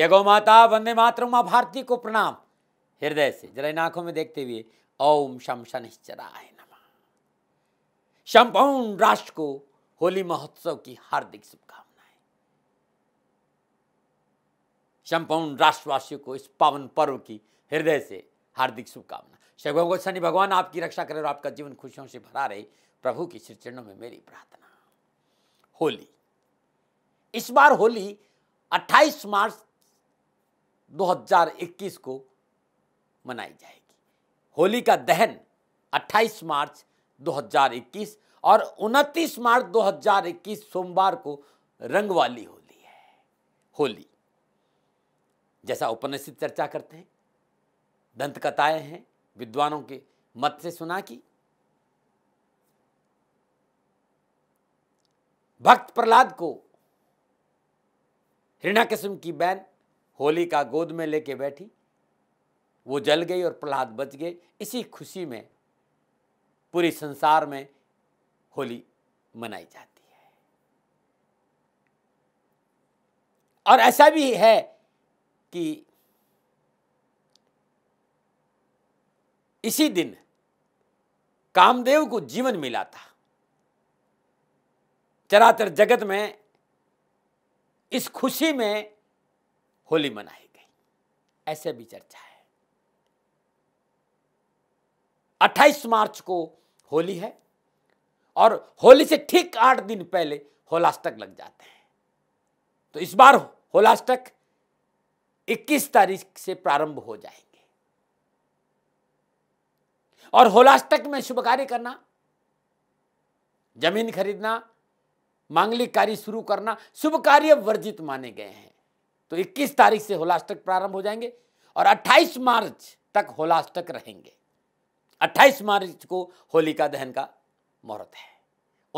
जय गौ माता वंदे मातृ माँ भारती को प्रणाम हृदय से जरा इन आंखों में देखते हुए ओम शम शनिश्चराय नमः संपूर्ण राष्ट्र को होली महोत्सव की हार्दिक शुभकामनाएं संपूर्ण राष्ट्रवासियों को इस पावन पर्व की हृदय से हार्दिक शुभकामना शैभव शनि भगवान आपकी रक्षा करे और आपका जीवन खुशियों से भरा रहे प्रभु की श्री चरणों में मेरी प्रार्थना होली इस बार होली 28 मार्च 2021 को मनाई जाएगी होली का दहन 28 मार्च 2021 और 29 मार्च 2021 सोमवार को रंग वाली होली है होली जैसा उपनिषद चर्चा करते हैं दंत कथाएं हैं विद्वानों के मत से सुना कि भक्त प्रहलाद को हृणा किस्म की बैन होली का गोद में लेके बैठी वो जल गई और प्रहलाद बच गए इसी खुशी में पूरे संसार में होली मनाई जाती है और ऐसा भी है कि इसी दिन कामदेव को जीवन मिला था चराचर जगत में इस खुशी में होली मनाई गई ऐसे भी चर्चा है 28 मार्च को होली है और होली से ठीक आठ दिन पहले होलास्टक लग जाते हैं तो इस बार होलास्टक 21 तारीख से प्रारंभ हो जाएंगे और होलास्टक में शुभ कार्य करना जमीन खरीदना मांगलिक कार्य शुरू करना शुभ कार्य वर्जित माने गए हैं तो 21 तारीख से होलास्टक प्रारंभ हो जाएंगे और 28 मार्च तक होलास्टक रहेंगे 28 मार्च को होलिका दहन का मुहूर्त है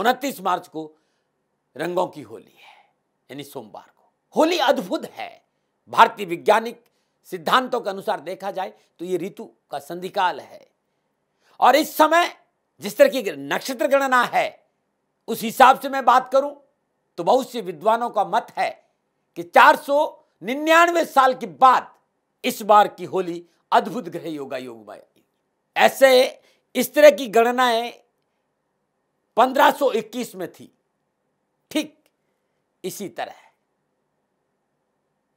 उनतीस मार्च को रंगों की होली है यानी सोमवार को होली अद्भुत है भारतीय वैज्ञानिक सिद्धांतों के अनुसार देखा जाए तो ये ऋतु का संधिकाल है और इस समय जिस तरह की नक्षत्र गणना है उस हिसाब से मैं बात करूं तो बहुत से विद्वानों का मत है कि निन्यानवे साल के बाद इस बार की होली अद्भुत ग्रह योगा योग में ऐसे इस तरह की गणनाएं 1521 में थी ठीक इसी तरह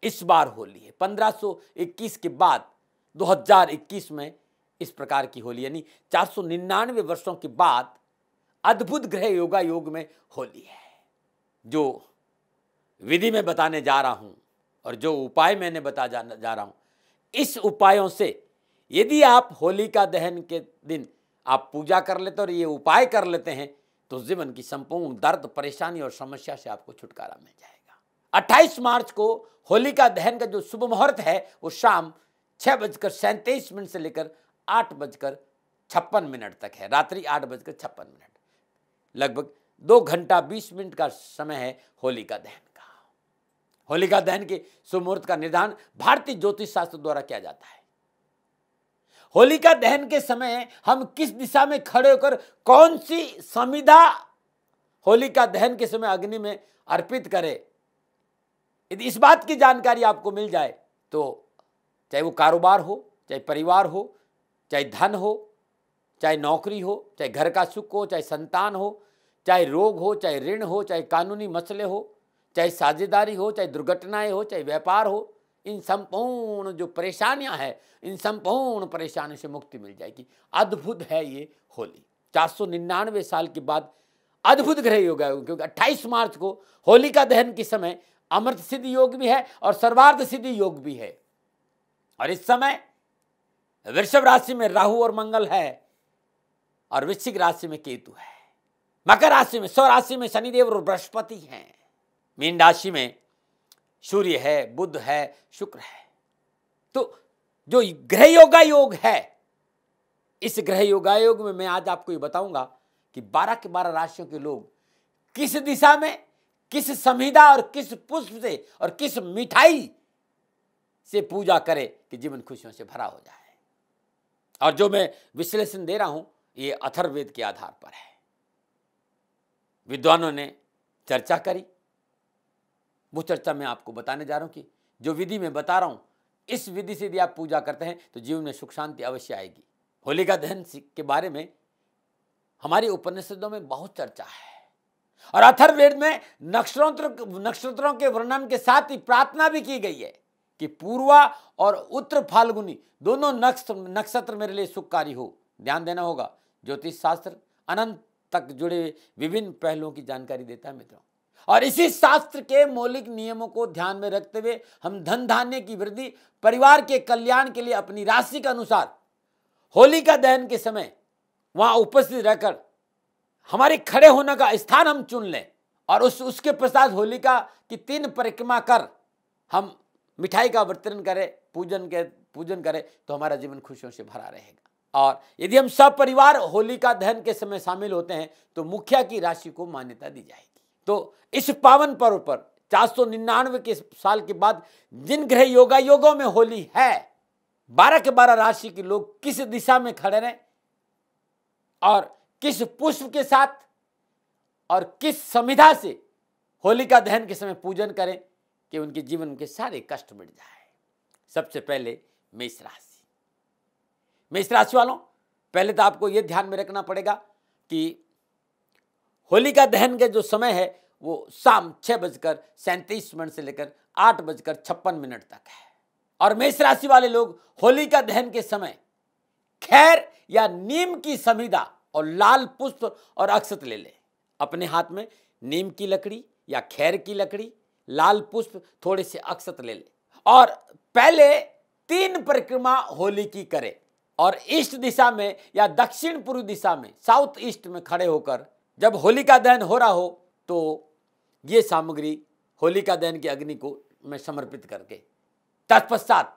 इस बार होली है 1521 के बाद 2021 में इस प्रकार की होली यानी चार वर्षों के बाद अद्भुत ग्रह योगा योग में होली है जो विधि में बताने जा रहा हूं और जो उपाय मैंने बता जा, जा रहा हूँ इस उपायों से यदि आप होलिका दहन के दिन आप पूजा कर लेते और ये उपाय कर लेते हैं तो जीवन की संपूर्ण दर्द परेशानी और समस्या से आपको छुटकारा मिल जाएगा 28 मार्च को होलिका दहन का जो शुभ मुहूर्त है वो शाम छः बजकर सैंतीस मिनट से लेकर आठ बजकर छप्पन मिनट तक है रात्रि आठ बजकर छप्पन मिनट लगभग दो घंटा बीस मिनट का समय है होलिका दहन होलिका दहन के सुमुहूर्त का निर्धारण भारतीय ज्योतिष शास्त्र द्वारा किया जाता है होलिका दहन के समय हम किस दिशा में खड़े होकर कौन सी संविधा होलिका दहन के समय अग्नि में अर्पित करें यदि इस बात की जानकारी आपको मिल जाए तो चाहे वो कारोबार हो चाहे परिवार हो चाहे धन हो चाहे नौकरी हो चाहे घर का सुख हो चाहे संतान हो चाहे रोग हो चाहे ऋण हो चाहे कानूनी मसले हो चाहे साझेदारी हो चाहे दुर्घटनाएं हो चाहे व्यापार हो इन संपूर्ण जो परेशानियां हैं इन संपूर्ण परेशानियों से मुक्ति मिल जाएगी अद्भुत है ये होली चार साल के बाद अद्भुत ग्रह योग है क्योंकि 28 मार्च को होलिका दहन के समय अमृत सिद्धि योग भी है और सर्वार्थ सिद्धि योग भी है और इस समय वृषभ राशि में राहु और मंगल है और वृश्चिक राशि में केतु है मकर राशि में स्वराशि में शनिदेव और बृहस्पति हैं मीन राशि में सूर्य है बुद्ध है शुक्र है तो जो ग्रह योगा योग है इस ग्रह योगा योग में मैं आज आपको ये बताऊंगा कि बारह के बारह राशियों के लोग किस दिशा में किस संहिता और किस पुष्प से और किस मिठाई से पूजा करें कि जीवन खुशियों से भरा हो जाए और जो मैं विश्लेषण दे रहा हूं ये अथर्वेद के आधार पर है विद्वानों ने चर्चा करी वो चर्चा मैं आपको बताने जा रहा हूँ कि जो विधि मैं बता रहा हूँ इस विधि से यदि आप पूजा करते हैं तो जीवन में सुख शांति अवश्य आएगी होलिका दहन के बारे में हमारी उपनिषदों में बहुत चर्चा है और अथर्वेद में नक्षत्र नक्षत्रों के वर्णन के साथ ही प्रार्थना भी की गई है कि पूर्वा और उत्तर फाल्गुनी दोनों नक्षत्र नक्षत्र मेरे लिए सुखकारी हो ध्यान देना होगा ज्योतिष शास्त्र अनंत तक जुड़े विभिन्न पहलुओं की जानकारी देता है मित्रों और इसी शास्त्र के मौलिक नियमों को ध्यान में रखते हुए हम धन धान्य की वृद्धि परिवार के कल्याण के लिए अपनी राशि के अनुसार होली का दहन के समय वहाँ उपस्थित रहकर हमारे खड़े होने का स्थान हम चुन लें और उस उसके पश्चात होलिका की तीन परिक्रमा कर हम मिठाई का वितरण करें पूजन के पूजन करें तो हमारा जीवन खुशियों से भरा रहेगा और यदि हम सब परिवार होली का दहन के समय शामिल होते हैं तो मुखिया की राशि को मान्यता दी जाएगी तो इस पावन पर्व पर चार सौ निन्यानवे के साल के बाद जिन ग्रह योगा योगों में होली है बारह के बारह राशि के लोग किस दिशा में खड़े रहे और किस पुष्प के साथ और किस संविधा से होली का दहन के समय पूजन करें कि उनके जीवन के सारे कष्ट मिट जाए सबसे पहले मेष राशि मेष राशि वालों पहले तो आपको यह ध्यान में रखना पड़ेगा कि होलिका दहन के जो समय है वो शाम छः बजकर सैंतीस मिनट से लेकर आठ बजकर छप्पन मिनट तक है और मेष राशि वाले लोग होलिका दहन के समय खैर या नीम की समिदा और लाल पुष्प और अक्षत ले लें अपने हाथ में नीम की लकड़ी या खैर की लकड़ी लाल पुष्प थोड़े से अक्षत ले लें और पहले तीन परिक्रमा होली की करें और ईस्ट दिशा में या दक्षिण पूर्व दिशा में साउथ ईस्ट में खड़े होकर जब होलिका दहन हो रहा हो तो ये सामग्री होलिका दहन की अग्नि को में समर्पित करके तत्पश्चात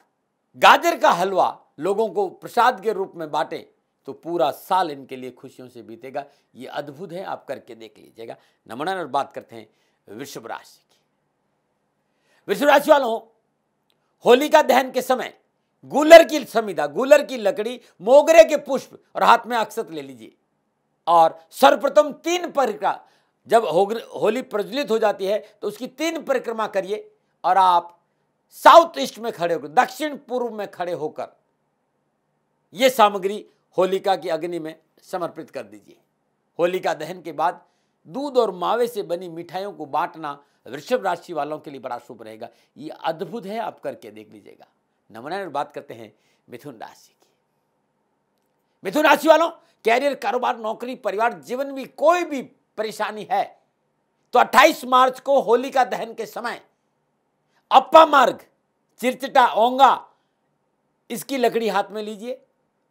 गाजर का हलवा लोगों को प्रसाद के रूप में बांटें तो पूरा साल इनके लिए खुशियों से बीतेगा ये अद्भुत है आप करके देख लीजिएगा नमन और बात करते हैं वृषभ राशि की वृषभ राशि वालों होलिका दहन के समय गूलर की समिधा गूलर की लकड़ी मोगरे के पुष्प और हाथ में अक्षत ले लीजिए और सर्वप्रथम तीन परिक्रमा जब होली प्रज्वलित हो जाती है तो उसकी तीन परिक्रमा करिए और आप साउथ ईस्ट में खड़े होकर दक्षिण पूर्व में खड़े होकर ये सामग्री होलिका की अग्नि में समर्पित कर दीजिए होलिका दहन के बाद दूध और मावे से बनी मिठाइयों को बांटना वृषभ राशि वालों के लिए बड़ा शुभ रहेगा ये अद्भुत है आप करके देख लीजिएगा नमन बात करते हैं मिथुन राशि मिथुन राशि वालों कैरियर कारोबार नौकरी परिवार जीवन में कोई भी परेशानी है तो 28 मार्च को होलिका दहन के समय अप्पा मार्ग चिरचिटा ओंगा इसकी लकड़ी हाथ में लीजिए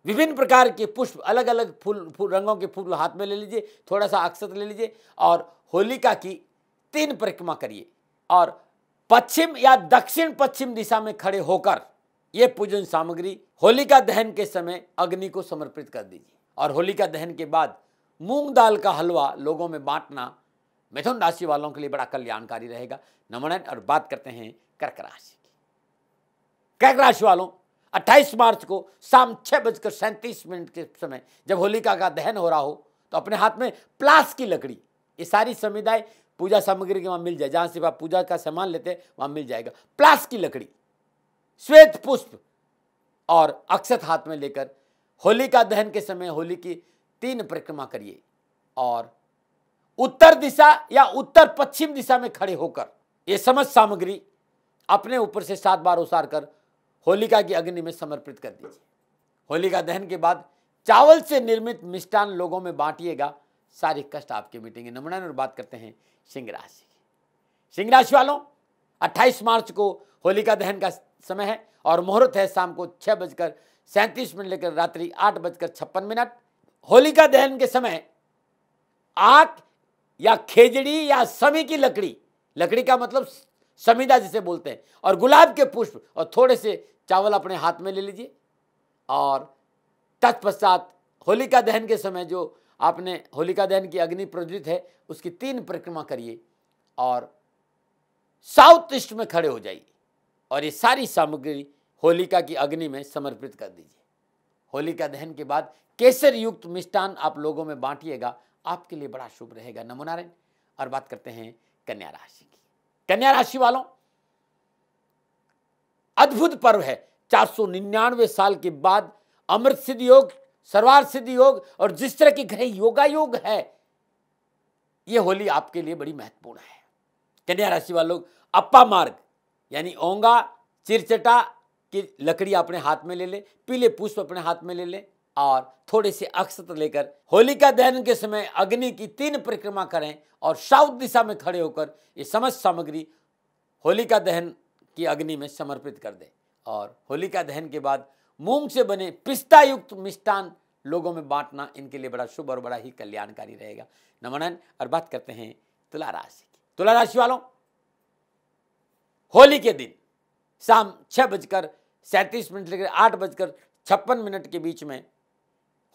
विभिन्न प्रकार के पुष्प अलग अलग फूल, रंगों के फूल हाथ में ले लीजिए थोड़ा सा अक्षत ले लीजिए और होलिका की तीन परिक्रमा करिए और पश्चिम या दक्षिण पश्चिम दिशा में खड़े होकर यह पूजन सामग्री होलिका दहन के समय अग्नि को समर्पित कर दीजिए और होलिका दहन के बाद मूंग दाल का हलवा लोगों में बांटना मिथुन राशि वालों के लिए बड़ा कल्याणकारी रहेगा नमन और बात करते हैं कर्क राशि की कर्क राशि वालों 28 मार्च को शाम छः बजकर सैंतीस मिनट के समय जब होलिका का दहन हो रहा हो तो अपने हाथ में प्लास की लकड़ी ये सारी समुदाय पूजा सामग्री के वहाँ मिल जाए जहाँ से आप पूजा का सामान लेते हैं वहां मिल जाएगा प्लास की लकड़ी श्वेत पुष्प और अक्षत हाथ में लेकर होली का दहन के समय होली की तीन परिक्रमा करिए और उत्तर दिशा या उत्तर पश्चिम दिशा में खड़े होकर ये समस्त सामग्री अपने ऊपर से सात बार उसार कर होलिका की अग्नि में समर्पित कर दीजिए होलिका दहन के बाद चावल से निर्मित मिष्टान लोगों में बांटिएगा सारे कष्ट आपके मिटेंगे नमना और बात करते हैं सिंह राशि सिंह राशि वालों 28 मार्च को होलिका दहन का समय है और मुहूर्त है शाम को छः बजकर सैंतीस मिनट लेकर रात्रि आठ बजकर छप्पन मिनट होलिका दहन के समय आग या खेजड़ी या समी की लकड़ी लकड़ी का मतलब समीदा जिसे बोलते हैं और गुलाब के पुष्प और थोड़े से चावल अपने हाथ में ले लीजिए और तत्पश्चात होलिका दहन के समय जो आपने होलिका दहन की अग्नि प्रज्वलित है उसकी तीन परिक्रमा करिए और साउथ ईस्ट में खड़े हो जाइए और ये सारी सामग्री होलिका की अग्नि में समर्पित कर दीजिए होलिका दहन के बाद केसर युक्त मिष्टान आप लोगों में बांटिएगा आपके लिए बड़ा शुभ रहेगा नमोनारायण और बात करते हैं कन्या राशि की कन्या राशि वालों अद्भुत पर्व है चार साल के बाद अमृत सिद्ध योग सर्वार सिद्ध योग और जिस तरह की ग्रह योगा योग है यह होली आपके लिए बड़ी महत्वपूर्ण है कन्या राशि वालों अपा मार्ग यानी ओंगा चिरचटा की लकड़ी अपने हाथ में ले ले पीले पुष्प अपने हाथ में ले ले और थोड़े से अक्षत लेकर होलिका दहन के समय अग्नि की तीन परिक्रमा करें और साउथ दिशा में खड़े होकर ये समस्त सामग्री होलिका दहन की अग्नि में समर्पित कर दें और होलिका दहन के बाद मूंग से बने पिस्ता युक्त मिष्टान लोगों में बांटना इनके लिए बड़ा शुभ और बड़ा ही कल्याणकारी रहेगा नमनन और बात करते हैं तुला राशि की तुला राशि वालों होली के दिन शाम छः बजकर सैंतीस मिनट लेकर आठ बजकर छप्पन मिनट के बीच में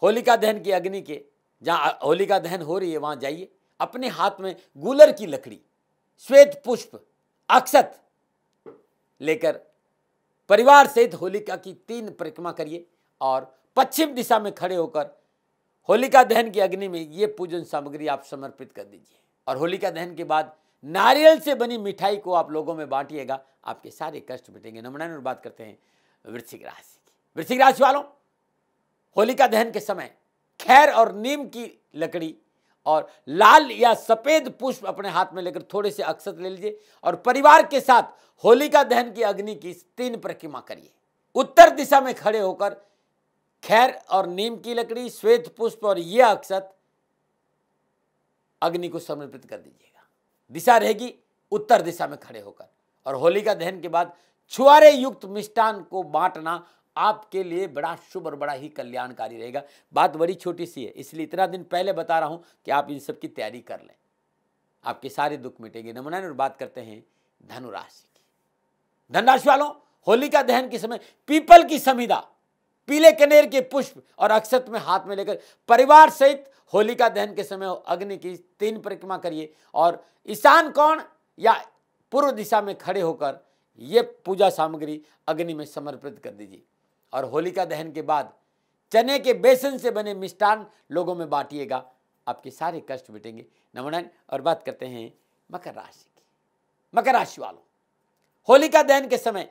होलिका दहन की अग्नि के जहाँ होलिका दहन हो रही है वहाँ जाइए अपने हाथ में गूलर की लकड़ी श्वेत पुष्प अक्षत लेकर परिवार सहित होलिका की तीन परिक्रमा करिए और पश्चिम दिशा में खड़े होकर होलिका दहन की अग्नि में ये पूजन सामग्री आप समर्पित कर दीजिए और होलिका दहन के बाद नारियल से बनी मिठाई को आप लोगों में बांटिएगा आपके सारे कष्ट मिटेंगे नमनायन बात करते हैं वृश्चिक राशि की वृश्चिक राशि वालों होलिका दहन के समय खैर और नीम की लकड़ी और लाल या सफ़ेद पुष्प अपने हाथ में लेकर थोड़े से अक्षत ले लीजिए और परिवार के साथ होलिका दहन की अग्नि की तीन प्रतिमा करिए उत्तर दिशा में खड़े होकर खैर और नीम की लकड़ी श्वेत पुष्प और यह अक्षत अग्नि को समर्पित कर दीजिए दिशा रहेगी उत्तर दिशा में खड़े होकर और होली का दहन के बाद छुआरे युक्त मिष्टान को बांटना आपके लिए बड़ा शुभ और बड़ा ही कल्याणकारी रहेगा बात बड़ी छोटी सी है इसलिए इतना दिन पहले बता रहा हूं कि आप इन सब की तैयारी कर लें आपके सारे दुख मिटेंगे नमनायन और बात करते हैं धनुराशि की धनराशि वालों होली का दहन के समय पीपल की समिधा पीले कनेर के पुष्प और अक्षत में हाथ में लेकर परिवार सहित होलिका दहन के समय अग्नि की तीन परिक्रमा करिए और ईशान कौन या पूर्व दिशा में खड़े होकर ये पूजा सामग्री अग्नि में समर्पित कर दीजिए और होलिका दहन के बाद चने के बेसन से बने मिष्टान लोगों में बांटिएगा आपके सारे कष्ट मिटेंगे नमनायन और बात करते हैं मकर राशि की मकर राशि वालों होलिका दहन के समय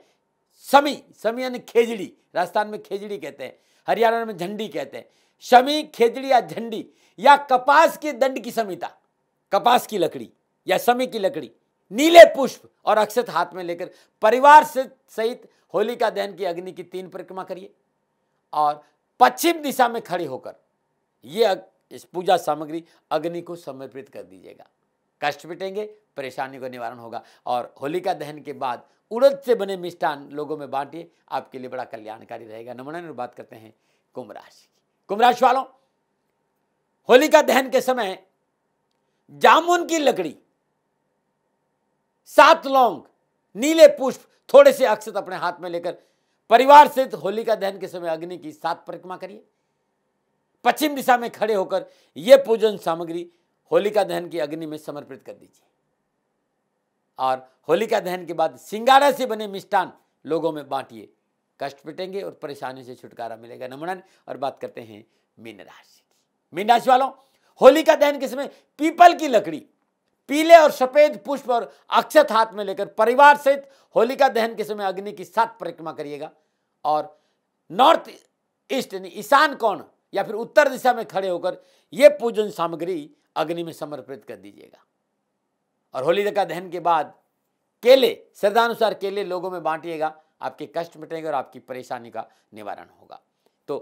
समी समी यानी खेजड़ी राजस्थान में खेजड़ी कहते हैं हरियाणा में झंडी कहते हैं शमी खेजड़ी या झंडी या कपास के दंड की समिता कपास की लकड़ी या समी की लकड़ी नीले पुष्प और अक्षत हाथ में लेकर परिवार से सहित होलिका दहन की अग्नि की तीन परिक्रमा करिए और पश्चिम दिशा में खड़े होकर यह इस पूजा सामग्री अग्नि को समर्पित कर दीजिएगा कष्ट मिटेंगे परेशानी का निवारण होगा और होलिका दहन के बाद उड़द से बने मिष्ठान लोगों में बांटिए आपके लिए बड़ा कल्याणकारी रहेगा नमन बात करते हैं कुंभ राशि की कुंभ राशि वालों होलिका दहन के समय जामुन की लकड़ी सात लौंग नीले पुष्प थोड़े से अक्षत अपने हाथ में लेकर परिवार सहित होलिका दहन के समय अग्नि की सात परिक्रमा करिए पश्चिम दिशा में खड़े होकर यह पूजन सामग्री होलिका दहन की अग्नि में समर्पित कर दीजिए और होलिका दहन के बाद सिंगारा से बने मिष्ठान लोगों में बांटिए कष्ट पिटेंगे और परेशानी से छुटकारा मिलेगा नमनन और बात करते हैं मीन राशि की मीन राशि वालों होलिका दहन के समय पीपल की लकड़ी पीले और सफेद पुष्प और अक्षत हाथ में लेकर परिवार सहित होलिका दहन के समय अग्नि की सात परिक्रमा करिएगा और नॉर्थ ईस्ट यानी ईशान कौन या फिर उत्तर दिशा में खड़े होकर यह पूजन सामग्री अग्नि में समर्पित कर दीजिएगा और होली का दहन के बाद केले श्रद्धानुसार केले लोगों में बांटिएगा आपके कष्ट मिटेंगे और आपकी परेशानी का निवारण होगा तो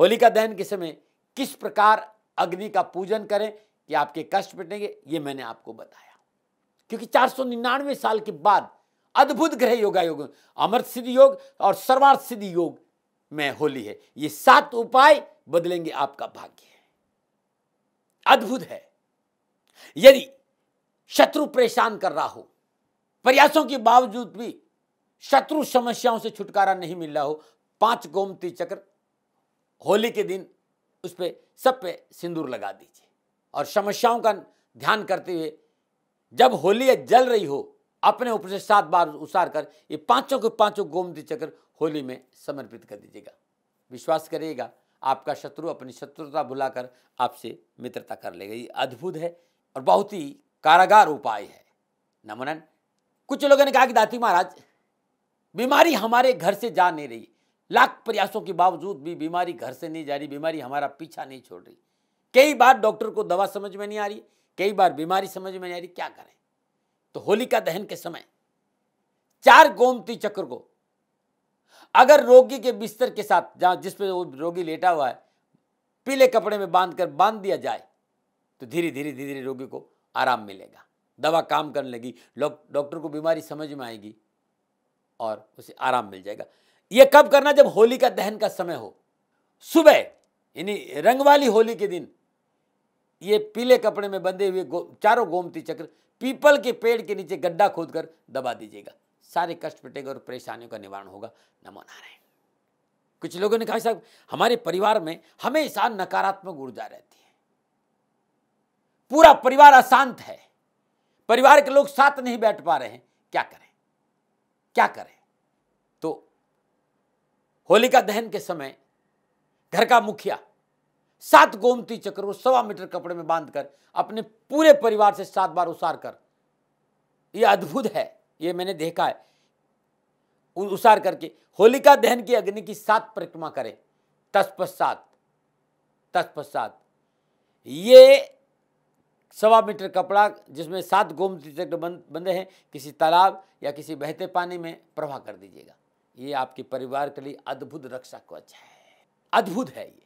होलिका दहन के समय किस प्रकार अग्नि का पूजन करें कि आपके कष्ट मिटेंगे ये मैंने आपको बताया क्योंकि चार साल के बाद अद्भुत ग्रह योगा योग अमृत सिद्ध योग और सर्वार्थ सिद्ध योग में होली है ये सात उपाय बदलेंगे आपका भाग्य अद्भुत है यदि शत्रु परेशान कर रहा हो प्रयासों के बावजूद भी शत्रु समस्याओं से छुटकारा नहीं मिल रहा हो पांच गोमती चक्र होली के दिन उस पर सब पे सिंदूर लगा दीजिए और समस्याओं का ध्यान करते हुए जब होली जल रही हो अपने ऊपर से सात बार उतार कर ये पांचों के पांचों गोमती चक्र होली में समर्पित कर दीजिएगा विश्वास करिएगा आपका शत्रु अपनी शत्रुता भुलाकर आपसे मित्रता कर लेगा ये अद्भुत है और बहुत ही कारागार उपाय है नमनन कुछ लोगों ने कहा कि दाती महाराज बीमारी हमारे घर से जा नहीं रही लाख प्रयासों के बावजूद भी बीमारी घर से नहीं जा रही बीमारी हमारा पीछा नहीं छोड़ रही कई बार डॉक्टर को दवा समझ में नहीं आ रही कई बार बीमारी समझ में नहीं आ रही क्या करें तो होलिका दहन के समय चार गोमती चक्र को अगर रोगी के बिस्तर के साथ जहां जिस रोगी लेटा हुआ है पीले कपड़े में बांधकर बांध दिया जाए तो धीरे धीरे धीरे धीरे रोगी को आराम मिलेगा दवा काम करने लगी डॉक्टर को बीमारी समझ में आएगी और उसे आराम मिल जाएगा यह कब करना जब होली का दहन का समय हो सुबह यानी रंग वाली होली के दिन ये पीले कपड़े में बंधे हुए गो, चारों गोमती चक्र पीपल के पेड़ के नीचे गड्ढा खोदकर दबा दीजिएगा सारे कष्ट मिटेगा और परेशानियों का निवारण होगा नमो नारायण कुछ लोगों ने कहा साहब हमारे परिवार में हमेशा नकारात्मक ऊर्जा रहती पूरा परिवार अशांत है परिवार के लोग साथ नहीं बैठ पा रहे हैं क्या करें क्या करें तो होलिका दहन के समय घर का मुखिया सात गोमती चक्र को सवा मीटर कपड़े में बांधकर अपने पूरे परिवार से सात बार उसार कर यह अद्भुत है ये मैंने देखा है उसार करके होलिका दहन की अग्नि की सात परिक्रमा करें तत्पश्चात तत्पश्चात ये सवा मीटर कपड़ा जिसमें सात गोमती चक्र बंद बंधे हैं किसी तालाब या किसी बहते पानी में प्रवाह कर दीजिएगा ये आपके परिवार के लिए अद्भुत रक्षा कवच है अद्भुत है ये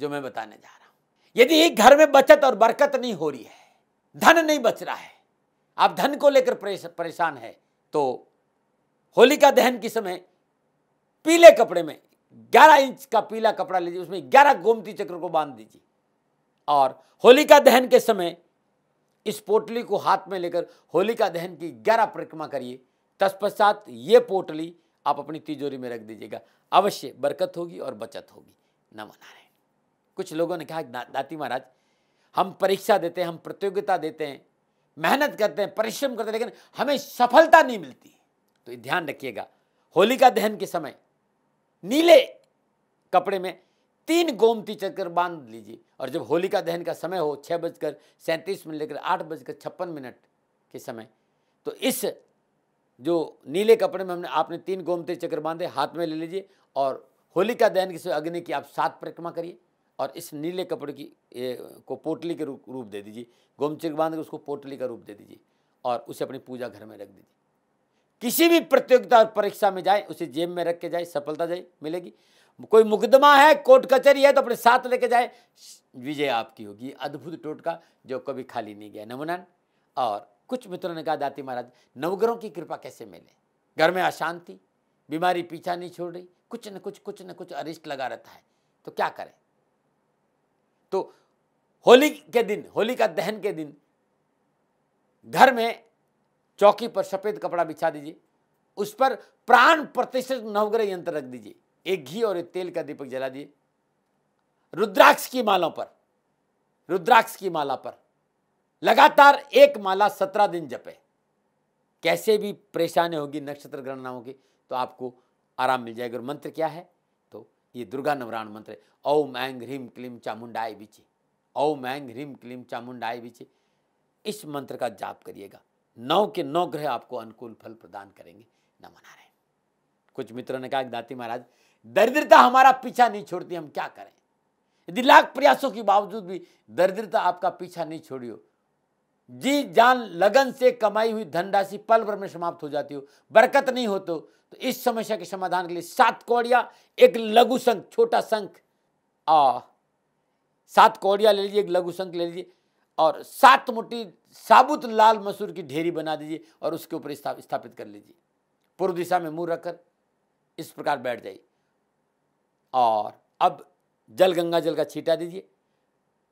जो मैं बताने जा रहा हूँ यदि घर में बचत और बरकत नहीं हो रही है धन नहीं बच रहा है आप धन को लेकर परेशान है तो होलिका दहन के समय पीले कपड़े में 11 इंच का पीला कपड़ा लीजिए उसमें 11 गोमती चक्र को बांध दीजिए और होलिका दहन के समय इस पोटली को हाथ में लेकर होलिका दहन की ग्यारह परिक्रमा करिए तत्पश्चात ये पोटली आप अपनी तिजोरी में रख दीजिएगा अवश्य बरकत होगी और बचत होगी न मनारायण कुछ लोगों ने कहा दा, दाती महाराज हम परीक्षा देते हैं हम प्रतियोगिता देते हैं मेहनत करते हैं परिश्रम करते हैं लेकिन हमें सफलता नहीं मिलती तो ध्यान रखिएगा होलिका दहन के समय नीले कपड़े में तीन गोमती चक्र बांध लीजिए और जब होलिका दहन का समय हो छः बजकर सैंतीस मिनट लेकर आठ बजकर छप्पन मिनट के समय तो इस जो नीले कपड़े में हमने आपने तीन गोमती चक्र बांधे हाथ में ले लीजिए और होलिका दहन के अग्नि की आप सात परिक्रमा करिए और इस नीले कपड़े की ए, को पोटली के रूप रूप दे दीजिए गोमचिक बांध के उसको पोटली का रूप दे दीजिए और उसे अपनी पूजा घर में रख दीजिए किसी भी प्रतियोगिता और परीक्षा में जाए उसे जेब में रख के जाए सफलता जाए मिलेगी कोई मुकदमा है कोर्ट कचहरी है तो अपने साथ लेके जाए विजय आपकी होगी अद्भुत टोटका जो कभी खाली नहीं गया नमुनन और कुछ मित्रों ने कहा दाती महाराज नवग्रहों की कृपा कैसे मिले घर में अशांति बीमारी पीछा नहीं छोड़ रही कुछ न कुछ कुछ न कुछ अरिष्ट लगा रहता है तो क्या करें तो होली के दिन होली का दहन के दिन घर में चौकी पर सफेद कपड़ा बिछा दीजिए उस पर प्राण प्रतिशत नवग्रह यंत्र रख दीजिए एक घी और एक तेल का दीपक जला दिए रुद्राक्ष की मालों पर रुद्राक्ष की माला पर लगातार एक माला सत्रह दिन जपे कैसे भी परेशानी होगी नक्षत्र ग्रहण ना होगी तो आपको आराम मिल जाएगा और मंत्र क्या है तो ये दुर्गा नवराण मंत्र ओम ऐंग ह्रीम क्लीम चामुंडाए बिची ओम ऐंग ह्रीम क्लीम चामुंडाए बिची इस मंत्र का जाप करिएगा नौ के नौ ग्रह आपको अनुकूल फल प्रदान करेंगे न मना रहे कुछ मित्रों ने कहा दाती महाराज दरिद्रता हमारा पीछा नहीं छोड़ती हम क्या करें यदि लाख प्रयासों के बावजूद भी दरिद्रता आपका पीछा नहीं छोड़ियो जी जान लगन से कमाई हुई धनराशि पल भर में समाप्त हो जाती हो बरकत नहीं हो तो, इस समस्या के समाधान के लिए सात कौड़िया एक लघु संख छोटा संख आ सात कौड़िया ले लीजिए एक लघु संख ले लीजिए और सात मुट्ठी साबुत लाल मसूर की ढेरी बना दीजिए और उसके ऊपर स्थापित कर लीजिए पूर्व दिशा में मुंह रखकर इस प्रकार बैठ जाइए और अब जल गंगा जल का छीटा दीजिए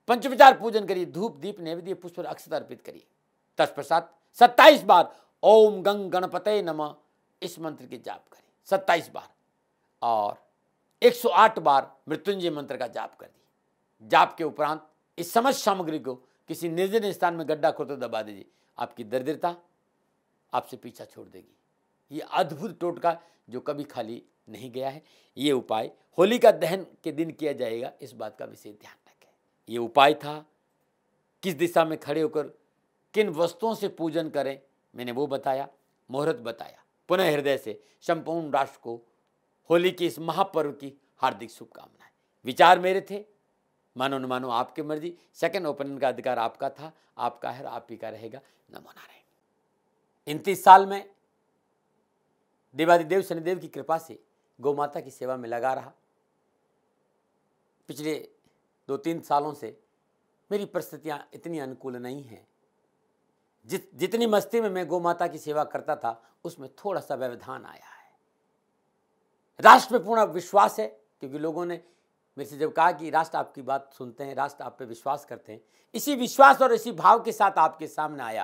पंचविचार पूजन करिए धूप दीप नैवेद्य पुष्प अक्षत अर्पित करिए तत्प्रसाद सत्ताईस बार ओम गंग गणपते नम इस मंत्र की जाप करें सत्ताईस बार और 108 बार मृत्युंजय मंत्र का जाप कर दिए जाप के उपरांत इस समस्त सामग्री को किसी निर्जन स्थान में गड्ढा खोद दबा दीजिए आपकी दरिद्रता आपसे पीछा छोड़ देगी ये अद्भुत टोटका जो कभी खाली नहीं गया है ये उपाय होली का दहन के दिन किया जाएगा इस बात का विशेष ध्यान रखें ये उपाय था किस दिशा में खड़े होकर किन वस्तुओं से पूजन करें मैंने वो बताया मुहूर्त बताया पुनः हृदय से संपूर्ण राष्ट्र को होली के इस महापर्व की हार्दिक शुभकामनाएं विचार मेरे थे मानो न मानो आपकी मर्जी सेकंड ओपिनियन का अधिकार आपका था आपका है आप ही का रहेगा नमो नारायण इनतीस साल में देवादिदेव शनिदेव की कृपा से गौ माता की सेवा में लगा रहा पिछले दो तीन सालों से मेरी परिस्थितियाँ इतनी अनुकूल नहीं हैं जित जितनी मस्ती में मैं गौ माता की सेवा करता था उसमें थोड़ा सा व्यवधान आया है राष्ट्र में पूर्ण विश्वास है क्योंकि लोगों ने मेरे से जब कहा कि राष्ट्र आपकी बात सुनते हैं राष्ट्र आप पे विश्वास करते हैं इसी विश्वास और इसी भाव के साथ आपके सामने आया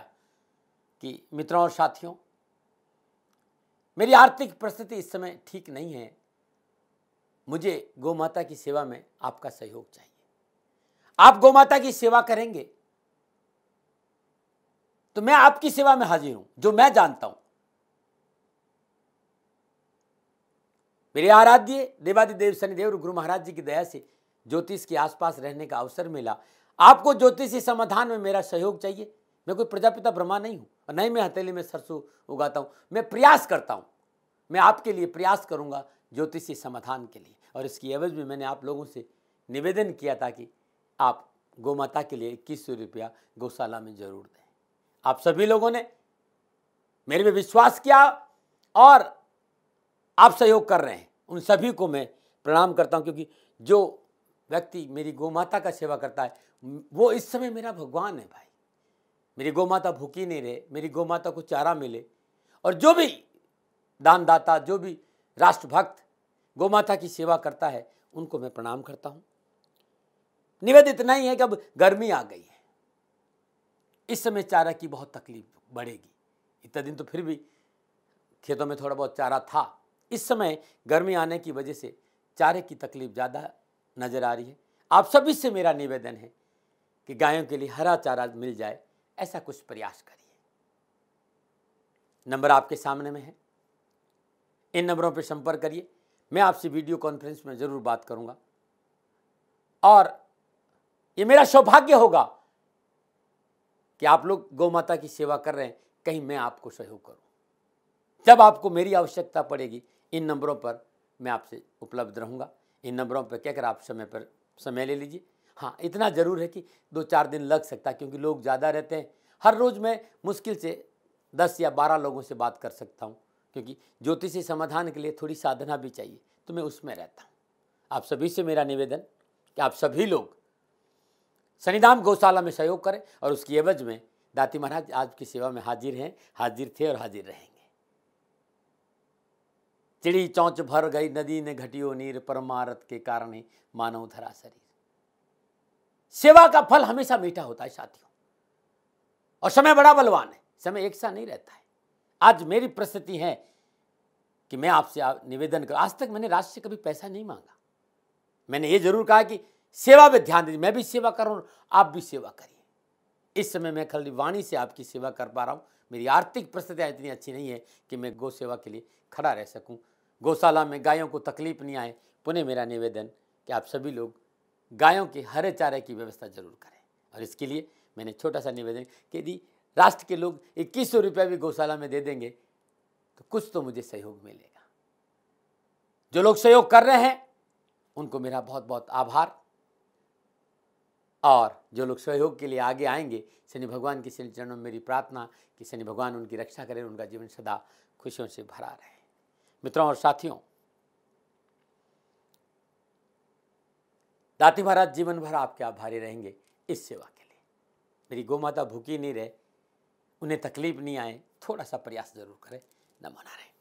कि मित्रों और साथियों मेरी आर्थिक परिस्थिति इस समय ठीक नहीं है मुझे माता की सेवा में आपका सहयोग चाहिए आप माता की सेवा करेंगे तो मैं आपकी सेवा में हाजिर हूं जो मैं जानता हूं मेरे आराध्य देवादि देव शनिदेव गुरु महाराज जी की दया से ज्योतिष के आसपास रहने का अवसर मिला आपको ज्योतिषी समाधान में मेरा सहयोग चाहिए मैं कोई प्रजापिता ब्रह्मा नहीं हूँ और नहीं मैं हथेली में सरसों उगाता हूँ मैं प्रयास करता हूँ मैं आपके लिए प्रयास करूँगा ज्योतिषी समाधान के लिए और इसकी एवज में मैंने आप लोगों से निवेदन किया था कि आप गौमाता के लिए इक्कीस सौ रुपया गौशाला में जरूर दें आप सभी लोगों ने मेरे में विश्वास किया और आप सहयोग कर रहे हैं उन सभी को मैं प्रणाम करता हूँ क्योंकि जो व्यक्ति मेरी गौ माता का सेवा करता है वो इस समय मेरा भगवान है भाई मेरी गौ माता भूखी नहीं रहे मेरी गौ माता को चारा मिले और जो भी दानदाता जो भी राष्ट्रभक्त गौ माता की सेवा करता है उनको मैं प्रणाम करता हूँ निवेद इतना ही है कि अब गर्मी आ गई है इस समय चारा की बहुत तकलीफ बढ़ेगी इतना दिन तो फिर भी खेतों में थोड़ा बहुत चारा था इस समय गर्मी आने की वजह से चारे की तकलीफ ज़्यादा नज़र आ रही है आप सभी से मेरा निवेदन है कि गायों के लिए हरा चारा मिल जाए ऐसा कुछ प्रयास करिए नंबर आपके सामने में है इन नंबरों पर संपर्क करिए मैं आपसे वीडियो कॉन्फ्रेंस में ज़रूर बात करूंगा और ये मेरा सौभाग्य होगा कि आप लोग गौ माता की सेवा कर रहे हैं कहीं मैं आपको सहयोग करूं जब आपको मेरी आवश्यकता पड़ेगी इन नंबरों पर मैं आपसे उपलब्ध रहूंगा इन नंबरों पर कहकर आप समय पर समय ले लीजिए हाँ इतना ज़रूर है कि दो चार दिन लग सकता है क्योंकि लोग ज़्यादा रहते हैं हर रोज़ मैं मुश्किल से दस या बारह लोगों से बात कर सकता हूँ क्योंकि ज्योतिषी समाधान के लिए थोड़ी साधना भी चाहिए तो मैं उसमें रहता हूँ आप सभी से मेरा निवेदन कि आप सभी लोग शनिधाम गौशाला में सहयोग करें और उसकी एवज में दाती महाराज आज की सेवा में हाजिर हैं हाजिर थे और हाजिर रहेंगे चिड़ी चौंच भर गई नदी ने घटियो नीर परमारत के कारण ही मानव धरासरी सेवा का फल हमेशा मीठा होता है साथियों और समय बड़ा बलवान है समय एक सा नहीं रहता है आज मेरी परिस्थिति है कि मैं आपसे आप निवेदन करूँ आज तक मैंने राष्ट्र से कभी पैसा नहीं मांगा मैंने ये जरूर कहा कि सेवा पे ध्यान दीजिए मैं भी सेवा कर रहा हूँ आप भी सेवा करिए इस समय मैं खाली वाणी से आपकी सेवा कर पा रहा हूँ मेरी आर्थिक परिस्थितियाँ इतनी अच्छी नहीं है कि मैं गौ सेवा के लिए खड़ा रह सकूँ गौशाला में गायों को तकलीफ नहीं आए पुनः मेरा निवेदन कि आप सभी लोग गायों के हरे चारे की व्यवस्था जरूर करें और इसके लिए मैंने छोटा सा निवेदन कि यदि राष्ट्र के लोग इक्कीस सौ रुपया भी गौशाला में दे देंगे तो कुछ तो मुझे सहयोग मिलेगा जो लोग सहयोग कर रहे हैं उनको मेरा बहुत बहुत आभार और जो लोग सहयोग के लिए आगे आएंगे शनि भगवान के शनि चरणों में मेरी प्रार्थना कि शनि भगवान उनकी रक्षा करें उनका जीवन सदा खुशियों से भरा रहे मित्रों और साथियों दाती महाराज जीवन भर आपके आभारी रहेंगे इस सेवा के लिए मेरी गौ माता भूखी नहीं रहे उन्हें तकलीफ नहीं आए थोड़ा सा प्रयास जरूर करें न मना रहे